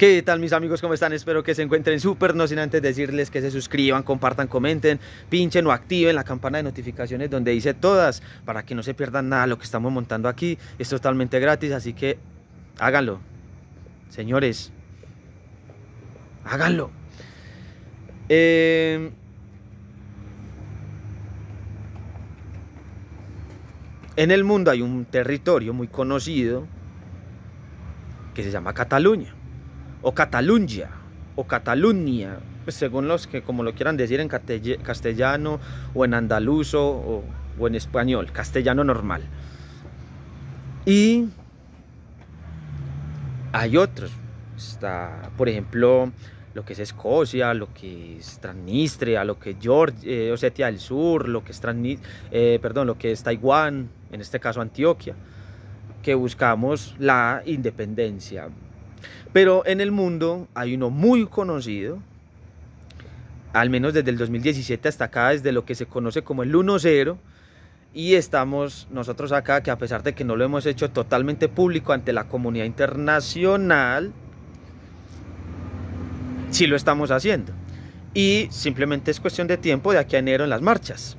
¿Qué tal mis amigos? ¿Cómo están? Espero que se encuentren súper, no sin antes decirles que se suscriban, compartan, comenten, pinchen o activen la campana de notificaciones donde dice todas para que no se pierdan nada lo que estamos montando aquí. Es totalmente gratis, así que háganlo. Señores, háganlo. Em, en el mundo hay un territorio muy conocido que se llama Cataluña o Cataluña, o Cataluña, pues, según los que como lo quieran decir en castellano o en andaluzo o, en español, castellano normal. Y hay otros, está por ejemplo lo que es Escocia, lo que es Transnistria, lo que es Georgia, eh, Osetia del Sur, lo que es Trans, eh, perdón, lo que es Taiwán, en este caso Antioquia, que buscamos la independencia. Pero en el mundo hay uno muy conocido, al menos desde el 2017 hasta acá, desde lo que se conoce como el 1-0. Y estamos nosotros acá, que a pesar de que no lo hemos hecho totalmente público ante la comunidad internacional, sí lo estamos haciendo. Y simplemente es cuestión de tiempo de aquí a enero en las marchas.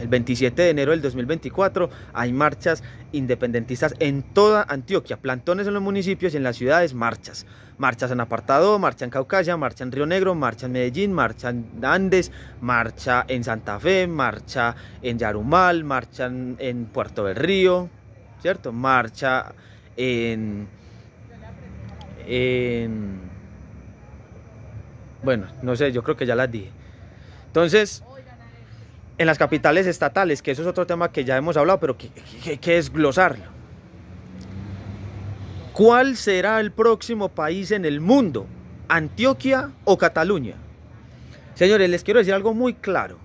El 27 de enero del 2024 hay marchas independentistas en toda Antioquia, plantones en los municipios y en las ciudades, marchas. Marchas en Apartado, marcha en Caucasia, marcha en Río Negro, marcha en Medellín, marcha en Andes, marcha en Santa Fe, marcha en Yarumal, marcha en, Puerto del Río, ¿cierto? Marcha en... en bueno, no sé, yo creo que ya las dije. Entonces, en las capitales estatales, que eso es otro tema que ya hemos hablado, pero que, que hay que desglosarlo. ¿Cuál será el próximo país en el mundo? ¿Antioquia o Cataluña? Señores, les quiero decir algo muy claro.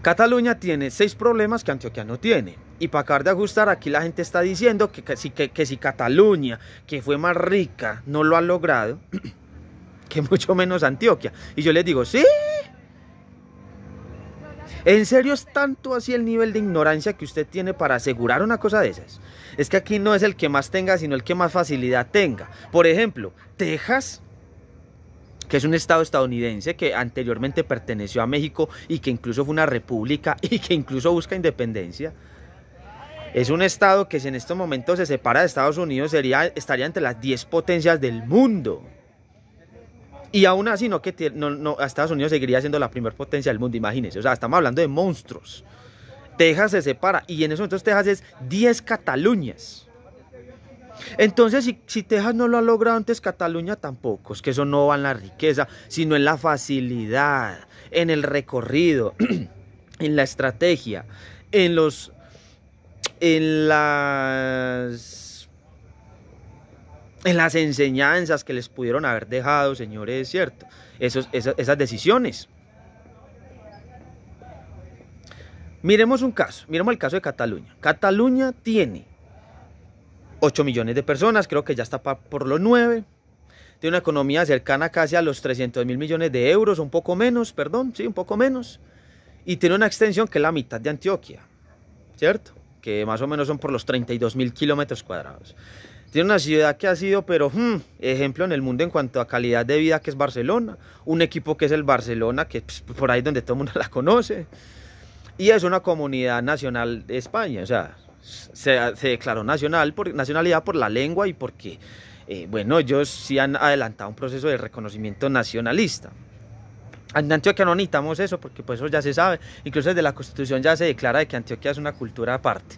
Cataluña tiene seis problemas que Antioquia no tiene. Y para acabar de ajustar, aquí la gente está diciendo que, que, que si Cataluña, que fue más rica, no lo ha logrado, que mucho menos Antioquia. Y yo les digo, sí, ¿En serio es tanto así el nivel de ignorancia que usted tiene para asegurar una cosa de esas? Es que aquí no es el que más tenga, sino el que más facilidad tenga. Por ejemplo, Texas que es un estado estadounidense que anteriormente perteneció a México y que incluso fue una república y que incluso busca independencia. Es un estado que si en estos momentos se separa de Estados Unidos sería, estaría entre las 10 potencias del mundo. Y aún así, no que no, Estados Unidos seguiría siendo la primer potencia del mundo, imagínense. O sea, estamos hablando de monstruos. Texas se separa y en eso entonces Texas es 10 Cataluñas. Entonces, si, si, Texas no lo ha logrado antes, Cataluña tampoco. Es que eso no va en la riqueza, sino en la facilidad, en el recorrido, en la estrategia, en los... en las en las enseñanzas que les pudieron haber dejado, señores, es cierto, esas, esas decisiones. Miremos un caso, miremos el caso de Cataluña. Cataluña tiene 8 millones de personas, creo que ya está por los 9. Tiene una economía cercana casi a los 300 mil millones de euros, un poco menos, perdón, sí, un poco menos. Y tiene una extensión que es la mitad de Antioquia, ¿cierto? Que más o menos son por los 32 mil kilómetros cuadrados. Tiene una ciudad que ha sido, pero hmm, ejemplo en el mundo en cuanto a calidad de vida, que es Barcelona. Un equipo que es el Barcelona, que pues, por ahí donde todo el mundo la conoce. Y es una comunidad nacional de España. O sea, se, declaró nacional por, nacionalidad por la lengua y porque, eh, bueno, ellos sí han adelantado un proceso de reconocimiento nacionalista. En Antioquia no necesitamos eso, porque pues eso ya se sabe. Incluso desde la Constitución ya se declara de que Antioquia es una cultura aparte.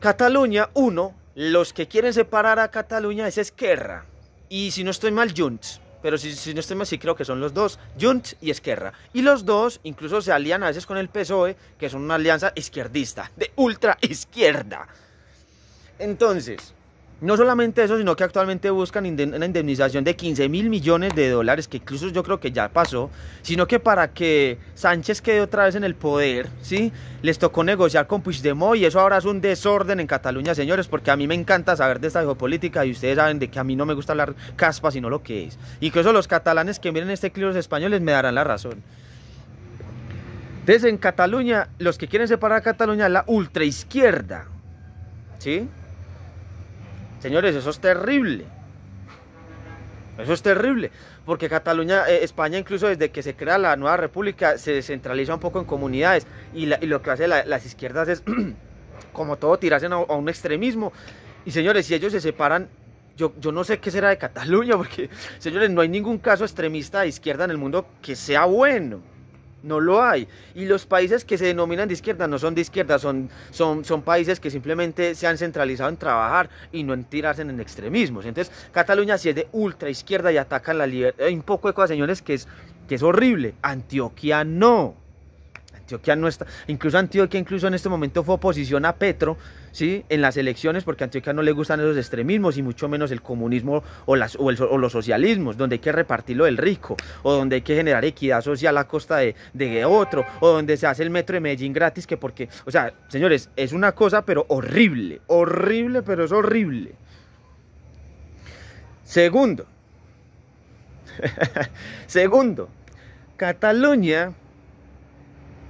Cataluña, uno, los que quieren separar a Cataluña es Esquerra. Y si no estoy mal, Junts. Pero si, si no estoy mal, sí creo que son los dos, Junts y Esquerra. Y los dos incluso se alían a veces con el PSOE, que son una alianza izquierdista, de ultra izquierda. Entonces, no solamente eso, sino que actualmente buscan una indemnización de 15 mil millones de dólares, que incluso yo creo que ya pasó, sino que para que Sánchez quede otra vez en el poder, ¿sí? Les tocó negociar con Puigdemont y eso ahora es un desorden en Cataluña, señores, porque a mí me encanta saber de esta geopolítica y ustedes saben de que a mí no me gusta hablar caspa, sino lo que es. Y que eso los catalanes que miren este clip los españoles me darán la razón. Entonces en Cataluña, los que quieren separar a Cataluña la ultraizquierda, ¿sí? Señores, eso es terrible. Eso es terrible, porque Cataluña, eh, España, incluso desde que se crea la nueva república, se descentraliza un poco en comunidades y, lo que hacen las izquierdas es, como todo, tirarse a, un extremismo. Y señores, si ellos se separan, yo, yo no sé qué será de Cataluña, porque, señores, no hay ningún caso extremista de izquierda en el mundo que sea bueno. No lo hay. Y los países que se denominan de izquierda no son de izquierda, son, son, son países que simplemente se han centralizado en trabajar y no en tirarse en extremismos. Entonces, Cataluña sí es de ultra izquierda y atacan la libertad. Eh, un poco de cosas, señores, que es, que es horrible. Antioquia no. Antioquia no está, incluso Antioquia incluso en este momento fue oposición a Petro, ¿sí? En las elecciones porque a Antioquia no le gustan esos extremismos y mucho menos el comunismo o, las, los socialismos, donde hay que repartirlo lo del rico o donde hay que generar equidad social a costa de, de otro o donde se hace el metro de Medellín gratis que porque, o sea, señores, es una cosa pero horrible, horrible, pero es horrible. Segundo, segundo, Cataluña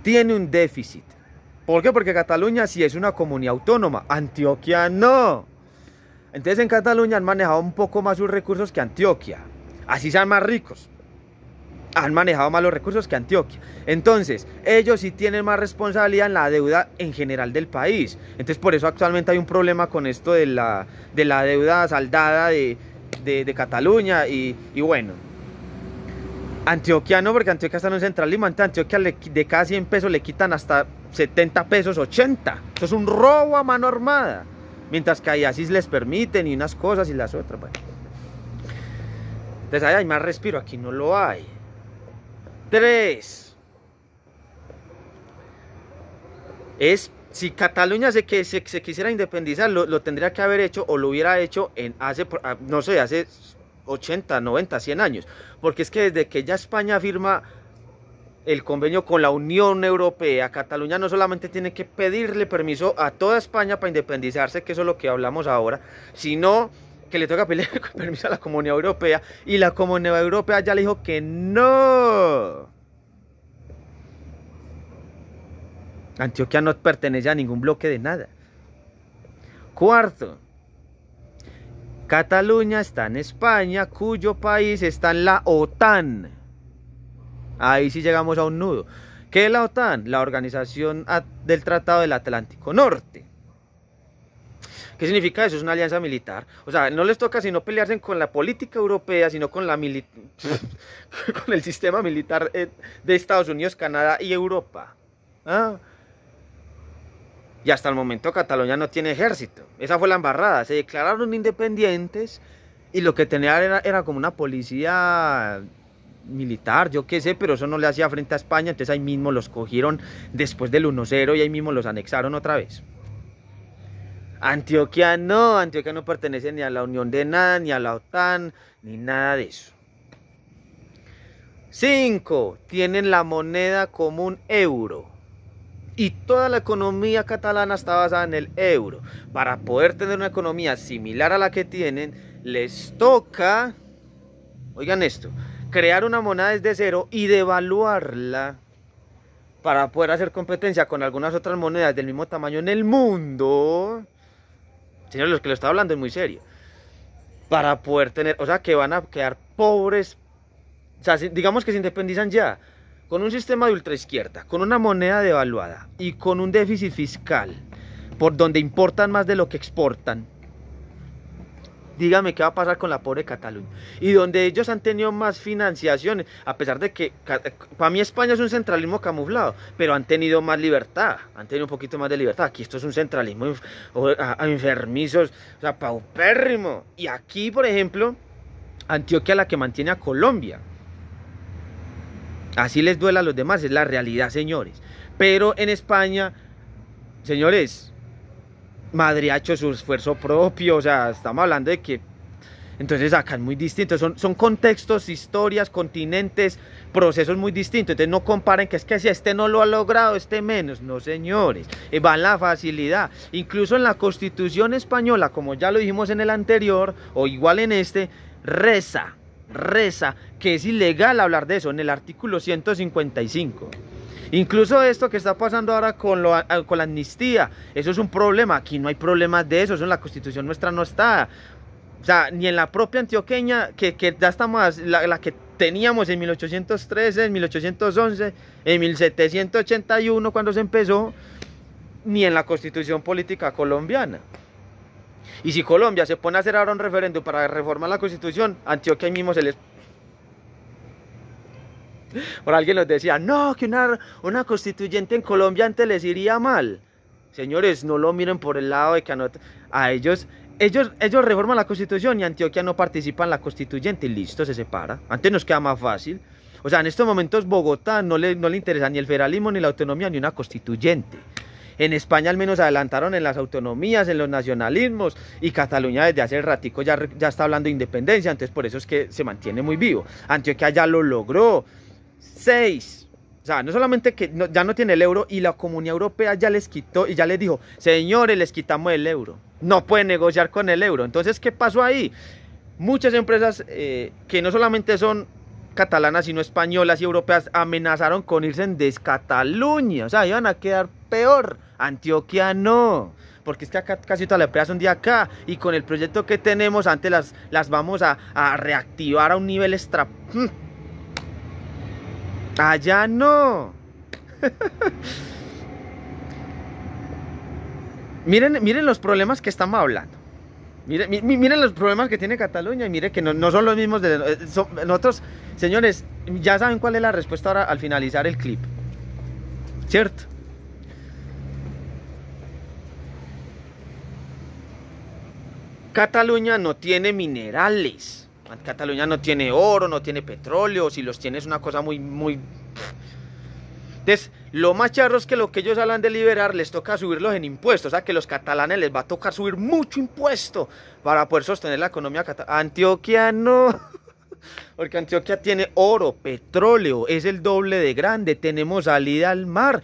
tiene un déficit. ¿Por qué? Porque Cataluña sí es una comunidad autónoma, Antioquia no. Entonces en Cataluña han manejado un poco más sus recursos que Antioquia. Así sean más ricos. Han manejado más los recursos que Antioquia. Entonces, ellos sí tienen más responsabilidad en la deuda en general del país. Entonces, por eso actualmente hay un problema con esto de la, deuda saldada de, Cataluña. y bueno, Antioquia no, porque Antioquia está en un central Lima. Antioquia de cada 100 pesos le quitan hasta 70 pesos, 80. Eso es un robo a mano armada. Mientras que ahí así les permiten y unas cosas y las otras. Entonces ahí hay más respiro, aquí no lo hay. Tres. Es, si Cataluña se, quisiera independizar, lo, lo, tendría que haber hecho o lo hubiera hecho en hace, ah, no sé, hace 80, 90, 100 años. Porque es que desde que ya España firma el convenio con la Unión Europea, Cataluña no solamente tiene que pedirle permiso a toda España para independizarse, que eso es lo que hablamos ahora, sino que le toca pedirle permiso a la Comunidad Europea y la Comunidad Europea ya le dijo que no. Antioquia no pertenece a ningún bloque de nada. Cuarto, Cataluña está en España, cuyo país está en la OTAN. Ahí sí llegamos a un nudo. ¿Qué es la OTAN? La Organización del Tratado del Atlántico Norte. ¿Qué significa eso? Es una alianza militar. O sea, no les toca sino pelearse con la política europea, sino con, la con el sistema militar eh, de Estados Unidos, Canadá y Europa. ¿Ah? Y hasta el momento Cataluña no tiene ejército. Esa fue la embarrada. Se declararon independientes y lo que tenían era, como una policía militar, yo qué sé, pero eso no le hacía frente a España, entonces ahí mismo los cogieron después del 1-0 y ahí mismo los anexaron otra vez. Antioquia no, Antioquia no pertenece ni a la Unión de nada, ni a la OTAN, ni nada de eso. 5. Tienen la moneda común euro y toda la economía catalana está basada en el euro. Para poder tener una economía similar a la que tienen, les toca, oigan esto, crear una moneda desde cero y devaluarla para poder hacer competencia con algunas otras monedas del mismo tamaño en el mundo. Señores, los que lo están hablando es muy serio. Para poder tener, o sea, que van a quedar pobres. O sea, digamos que se independizan ya con un sistema de ultraizquierda, con una moneda devaluada y con un déficit fiscal por donde importan más de lo que exportan, dígame qué va a pasar con la pobre Cataluña. Y donde ellos han tenido más financiaciones, a pesar de que eh, para mí España es un centralismo camuflado, pero han tenido más libertad, han tenido un poquito más de libertad. Aquí esto es un centralismo enfermizos, o sea, paupérrimo. Y aquí, por ejemplo, Antioquia la que mantiene a Colombia. Así les duela a los demás, es la realidad, señores. Pero en España, señores, Madrid ha hecho su esfuerzo propio, o sea, estamos hablando de que... Entonces acá es muy distinto, son, contextos, historias, continentes, procesos muy distintos. Entonces no comparen que es que si este no lo ha logrado, este menos. No, señores, eh, va en la facilidad. Incluso en la Constitución española, como ya lo dijimos en el anterior, o igual en este, reza reza que es ilegal hablar de eso en el artículo 155. Incluso esto que está pasando ahora eh, con, la amnistía, eso es un problema. Aquí no hay problemas de eso, eso en la constitución nuestra no está. O sea, ni en la propia antioqueña, que, que ya estamos, la que teníamos en 1813, en 1811, en 1781 cuando se empezó, ni en la constitución política colombiana. Y si Colombia se pone a hacer ahora un referéndum para reformar la constitución, Antioquia ahí mismo se les... Por alguien nos decía, no, que una, constituyente en Colombia antes les iría mal. Señores, no lo miren por el lado de que a, ellos ellos, ellos, reforman la constitución y Antioquia no participa en la constituyente y listo, se separa. Antes nos queda más fácil. O sea, en estos momentos Bogotá no le, no le interesa ni el federalismo, ni la autonomía, ni una constituyente. En España al menos adelantaron en las autonomías, en los nacionalismos y Cataluña desde hace ratico ya, ya está hablando de independencia, entonces por eso es que se mantiene muy vivo. Antioquia ya lo logró. Seis. O sea, no solamente que ya no tiene el euro y la Comunidad Europea ya les quitó y ya les dijo, señores, les quitamos el euro. No pueden negociar con el euro. Entonces, ¿qué pasó ahí? Muchas empresas eh, que no solamente son catalanas, sino españolas y europeas, amenazaron con irse en Descataluña. O sea, iban a quedar peor, Antioquia no. Porque es que acá casi todas la empresas un día acá. Y con el proyecto que tenemos, antes las, las vamos a, reactivar a un nivel extra. Hmm. Allá no. miren, miren los problemas que estamos hablando. Miren, los problemas que tiene Cataluña y miren que no, son los mismos de eh, nosotros. Señores, ya saben cuál es la respuesta ahora al finalizar el clip. ¿Cierto? Cataluña no tiene minerales. Cataluña no tiene oro, no tiene petróleo. Si los tiene es una cosa muy, muy... Entonces, lo más charro es que lo que ellos hablan de liberar les toca subirlos en impuestos. O sea, que los catalanes les va a tocar subir mucho impuesto para poder sostener la economía catalana. Antioquia no. Porque Antioquia tiene oro, petróleo, es el doble de grande. Tenemos salida al mar.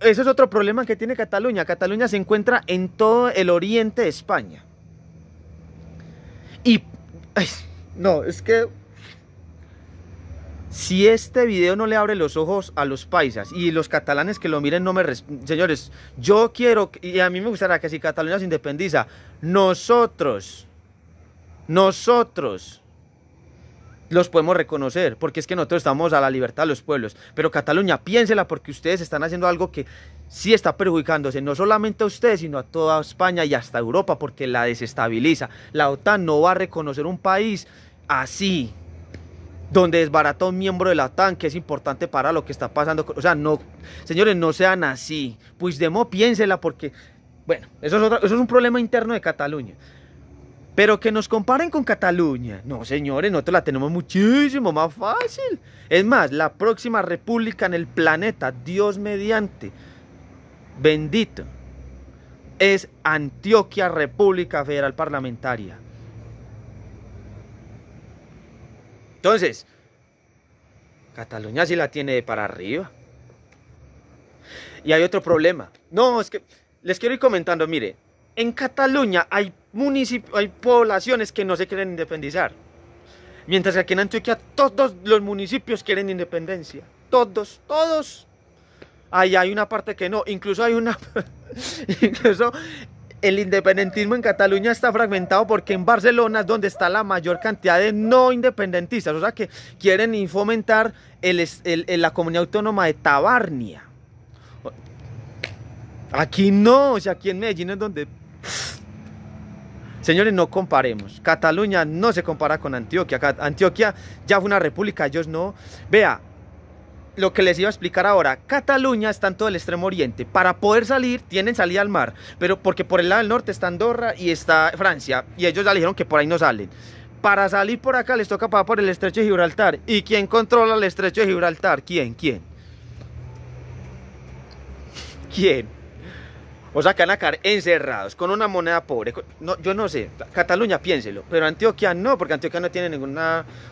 Ese es otro problema que tiene Cataluña. Cataluña se encuentra en todo el oriente de España. Y... no, es que... Si este video no le abre los ojos a los paisas y los catalanes que lo miren no me... Señores, yo quiero, y a mí me gustaría que si Cataluña se independiza, nosotros, nosotros los podemos reconocer, porque es que nosotros estamos a la libertad de los pueblos. Pero Cataluña, piénsela porque ustedes están haciendo algo que sí está perjudicándose no solamente a usted, sino a toda España y hasta Europa, porque la desestabiliza. La OTAN no va a reconocer un país así, donde desbarata a un miembro de la OTAN, que es importante para lo que está pasando. O sea, no, señores, no sean así. Pues demo, piénsela, porque, bueno, eso es, eso es un problema interno de Cataluña. Pero que nos comparen con Cataluña. No, señores, nosotros la tenemos muchísimo más fácil. Es más, la próxima república en el planeta, Dios mediante, Bendito es Antioquia República Federal Parlamentaria. Entonces, Cataluña sí la tiene de para arriba. Y hay otro problema. No, es que les quiero ir comentando, mire, en Cataluña hay hay poblaciones que no se quieren independizar. Mientras que aquí en Antioquia todos los municipios quieren independencia. Todos, todos ahí hay una parte que no. Incluso hay una... incluso el independentismo en Cataluña está fragmentado porque en Barcelona es donde está la mayor cantidad de no independentistas, o sea que quieren fomentar la comunidad autónoma de Tabarnia. Aquí no, o sea, aquí en Medellín es donde... Señores, no comparemos. Cataluña no se compara con Antioquia. Antioquia ya fue una república, ellos no. Vea, lo que les iba a explicar ahora, Cataluña está en todo el extremo oriente. Para poder salir, tienen salida al mar, pero porque por el lado del norte está Andorra y está Francia, y ellos ya dijeron que por ahí no salen. Para salir por acá les toca pasar por el estrecho de Gibraltar. ¿Y quién controla el estrecho de Gibraltar? ¿Quién? ¿Quién? ¿Quién? O sea, que a encerrados con una moneda pobre. No, yo no sé, Cataluña piénselo, pero Antioquia no, porque Antioquia no tiene ningún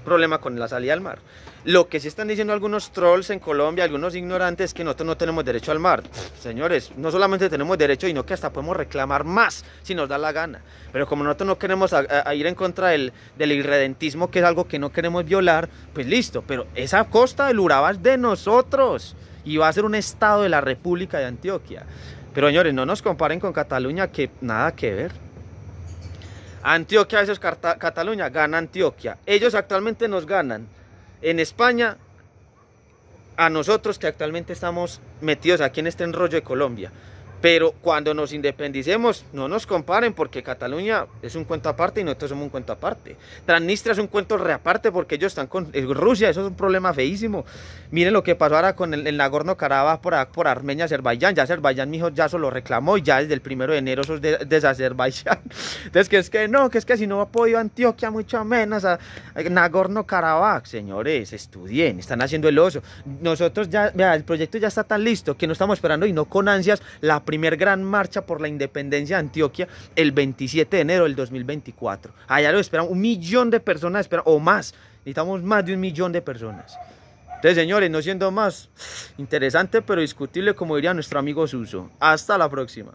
problema con la salida al mar. Lo que sí están diciendo algunos trolls en Colombia, algunos ignorantes, es que nosotros no tenemos derecho al mar. Señores, no solamente tenemos derecho, sino que hasta podemos reclamar más si nos da la gana. Pero como nosotros no queremos ir en contra del, del irredentismo, que es algo que no queremos violar, pues listo, pero esa costa del Urabá es de nosotros y va a ser un estado de la República de Antioquia. Pero señores, no nos comparen con Cataluña que nada que ver. Antioquia eso es Cataluña, gana Antioquia. Ellos actualmente nos ganan en España a nosotros que actualmente estamos metidos aquí en este enrollo de Colombia. Pero cuando nos independicemos, no nos comparen porque Cataluña es un cuento aparte y nosotros somos un cuento aparte. Transnistria es un cuento reaparte porque ellos están con eh, Rusia, eso es un problema feísimo. Miren lo que pasó ahora con el, Nagorno-Karabaj por, Armenia, Azerbaiyán. Ya Azerbaiyán, mijo, ya lo reclamó y ya desde el primero de enero eso es de, Azerbaiyán. Entonces, que es que no, que es que si no ha podido Antioquia, mucho menos a, Nagorno-Karabaj. Señores, estudien, están haciendo el oso. Nosotros ya, vea, el proyecto ya está tan listo que no estamos esperando y no con ansias la primer gran marcha por la independencia de Antioquia el 27 de enero del 2024. Allá lo esperan, un millón de personas esperan, o más, necesitamos más de un millón de personas. Entonces, señores, no siendo más interesante, pero discutible, como diría nuestro amigo Suso. Hasta la próxima.